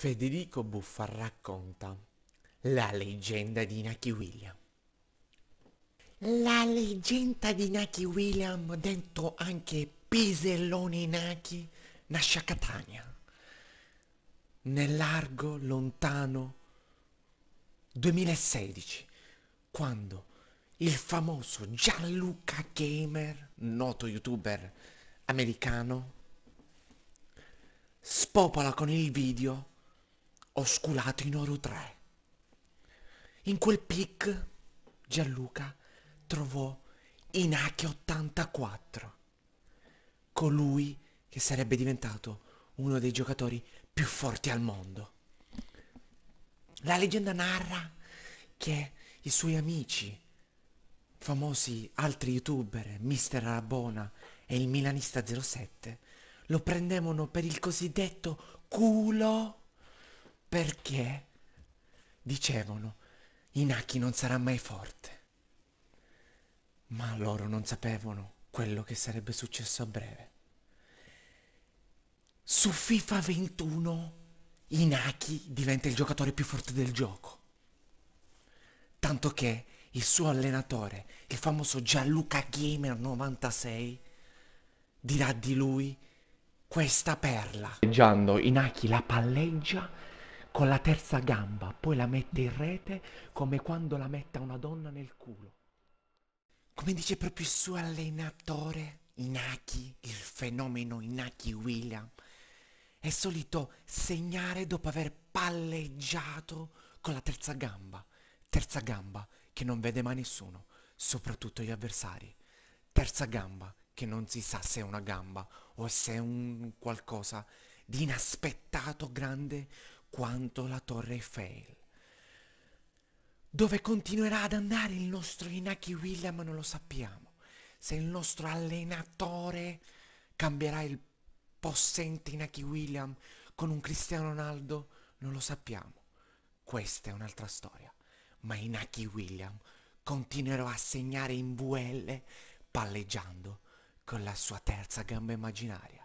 Federico Buffa racconta La leggenda di Naki William. La leggenda di Naki William, detto anche Pisellone Naki, nasce a Catania, nel largo lontano 2016, quando il famoso Gianluca Gamer, noto youtuber americano, spopola con il video ho sculato in oro 3. In quel pic Gianluca trovò Inache 84, colui che sarebbe diventato uno dei giocatori più forti al mondo. La leggenda narra che i suoi amici, famosi altri youtuber, Mister Arabona e il Milanista 07, lo prendevano per il cosiddetto culo perché dicevano Inaki non sarà mai forte. Ma loro non sapevano quello che sarebbe successo a breve. Su FIFA 21 Inaki diventa il giocatore più forte del gioco. Tanto che il suo allenatore, il famoso Gianluca Gamer 96, dirà di lui questa perla. Leggiando, Inaki la palleggia con la terza gamba, poi la mette in rete come quando la metta una donna nel culo. Come dice proprio il suo allenatore Inaki, il fenomeno Inaki William, è solito segnare dopo aver palleggiato con la terza gamba, terza gamba che non vede mai nessuno, soprattutto gli avversari, terza gamba che non si sa se è una gamba o se è un qualcosa di inaspettato grande quanto la Torre Eiffel. Dove continuerà ad andare il nostro Inaki William non lo sappiamo. Se il nostro allenatore cambierà il possente Inaki William con un Cristiano Ronaldo non lo sappiamo. Questa è un'altra storia. Ma Inaki William continuerà a segnare in VL palleggiando con la sua terza gamba immaginaria.